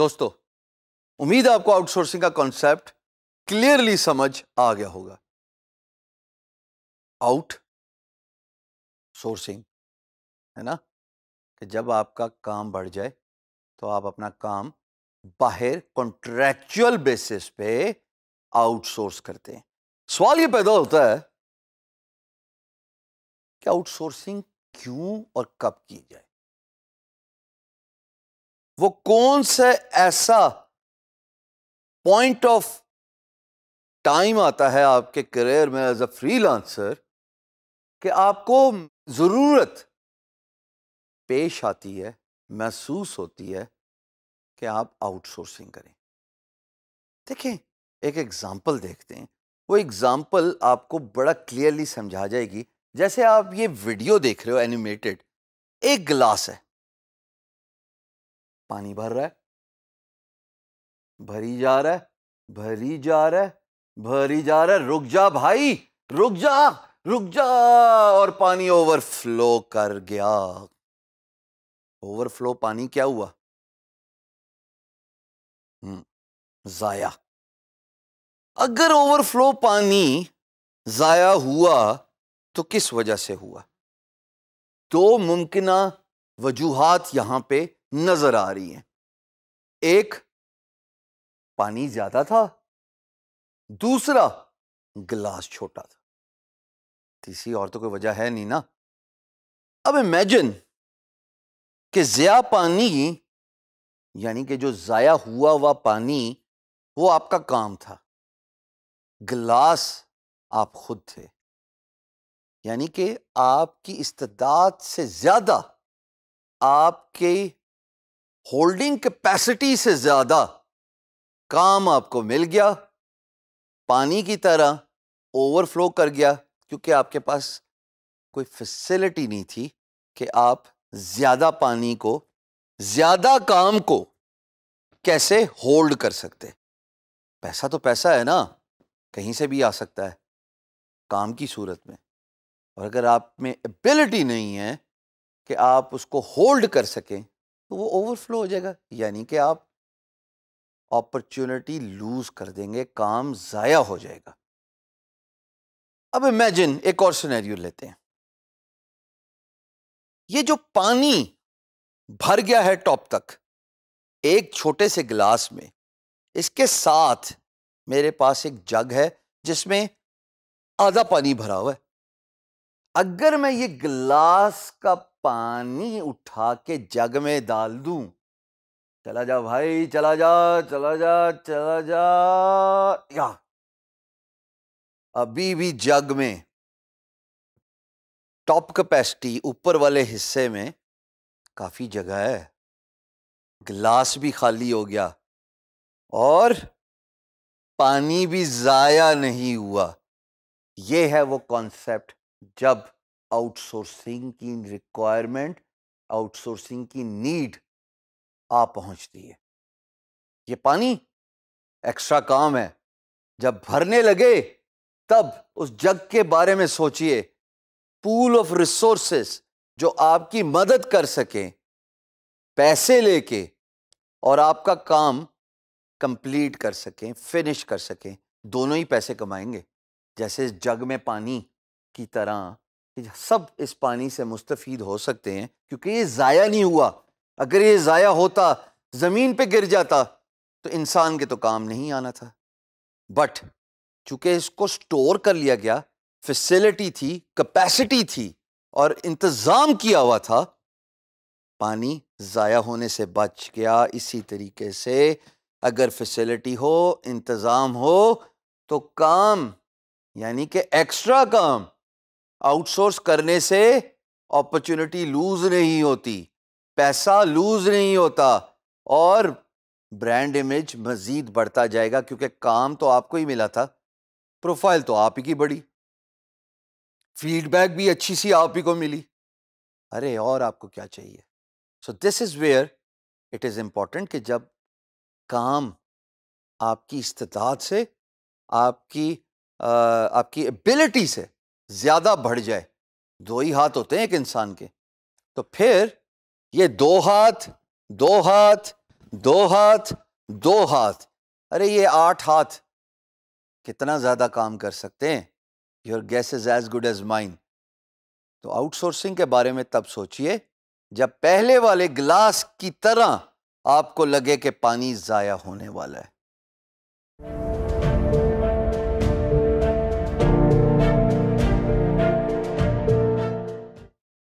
दोस्तों उम्मीद है आपको आउटसोर्सिंग का कॉन्सेप्ट क्लियरली समझ आ गया होगा आउट सोर्सिंग है ना कि जब आपका काम बढ़ जाए तो आप अपना काम बाहर कॉन्ट्रैक्चुअल बेसिस पे आउटसोर्स करते हैं सवाल ये पैदा होता है कि आउटसोर्सिंग क्यों और कब की जाए वो कौन से ऐसा पॉइंट ऑफ टाइम आता है आपके करियर में एज अ फ्रीलांसर कि आपको ज़रूरत पेश आती है महसूस होती है कि आप आउटसोर्सिंग करें देखें एक एग्ज़ाम्पल देखते हैं वो एग्ज़ाम्पल आपको बड़ा क्लियरली समझा जाएगी जैसे आप ये वीडियो देख रहे हो एनिमेटेड एक गिलास है पानी भर रहा है भरी जा रहा है भरी जा रहा है भरी जा रहा है रुक जा भाई रुक जा रुक जा और पानी ओवरफ्लो कर गया ओवरफ्लो पानी क्या हुआ हम्म, जाया अगर ओवरफ्लो पानी जाया हुआ तो किस वजह से हुआ दो तो मुमकिन वजूहत यहां पे नज़र आ रही हैं एक पानी ज़्यादा था दूसरा गिलास छोटा था तीसरी और तो कोई वजह है नहीं ना अब इमेजिन कि ज़्या पानी यानी कि जो ज़ाया हुआ हुआ पानी वो आपका काम था गिलास आप खुद थे यानी कि आपकी इस्तात से ज़्यादा आपके होल्डिंग कैपेसिटी से ज़्यादा काम आपको मिल गया पानी की तरह ओवरफ्लो कर गया क्योंकि आपके पास कोई फैसिलिटी नहीं थी कि आप ज़्यादा पानी को ज्यादा काम को कैसे होल्ड कर सकते पैसा तो पैसा है ना कहीं से भी आ सकता है काम की सूरत में और अगर आप में एबिलिटी नहीं है कि आप उसको होल्ड कर सकें तो वो ओवरफ्लो हो जाएगा यानी कि आप अपॉर्चुनिटी लूज कर देंगे काम ज़ाया हो जाएगा अब इमेजिन एक और सिनेरियो लेते हैं ये जो पानी भर गया है टॉप तक एक छोटे से गिलास में इसके साथ मेरे पास एक जग है जिसमें आधा पानी भरा हुआ है अगर मैं ये गिलास का पानी उठा के जग में डाल दूं चला जा भाई चला जा चला जा चला जा या अभी भी जग में टॉप कैपेसिटी ऊपर वाले हिस्से में काफ़ी जगह है गिलास भी खाली हो गया और पानी भी ज़ाया नहीं हुआ ये है वो कॉन्सेप्ट जब आउटसोर्सिंग की रिक्वायरमेंट आउटसोर्सिंग की नीड आ पहुंचती है ये पानी एक्स्ट्रा काम है जब भरने लगे तब उस जग के बारे में सोचिए पूल ऑफ रिसोर्सेस जो आपकी मदद कर सकें पैसे लेके और आपका काम कंप्लीट कर सकें फिनिश कर सकें दोनों ही पैसे कमाएंगे जैसे इस जग में पानी की तरह सब इस पानी से मुस्तफ़ हो सकते हैं क्योंकि ये ज़ाया नहीं हुआ अगर ये ज़ाया होता ज़मीन पे गिर जाता तो इंसान के तो काम नहीं आना था बट चूँकि इसको स्टोर कर लिया गया फैसिलिटी थी कैपेसिटी थी और इंतज़ाम किया हुआ था पानी ज़ाया होने से बच गया इसी तरीके से अगर फैसिलिटी हो इंतज़ाम हो तो काम यानी कि एक्स्ट्रा काम आउटसोर्स करने से अपॉर्चुनिटी लूज़ नहीं होती पैसा लूज़ नहीं होता और ब्रांड इमेज मज़ीद बढ़ता जाएगा क्योंकि काम तो आपको ही मिला था प्रोफाइल तो आप ही की बड़ी फीडबैक भी अच्छी सी आप ही को मिली अरे और आपको क्या चाहिए so this is where it is important कि जब काम आपकी इस्तात से आपकी आ, आपकी एबिलिटी से ज़्यादा बढ़ जाए दो ही हाथ होते हैं एक इंसान के तो फिर ये दो हाथ दो हाथ दो हाथ दो हाथ अरे ये आठ हाथ कितना ज़्यादा काम कर सकते हैं your guess is as good as mine तो आउटसोर्सिंग के बारे में तब सोचिए जब पहले वाले गिलास की तरह आपको लगे कि पानी ज़ाया होने वाला है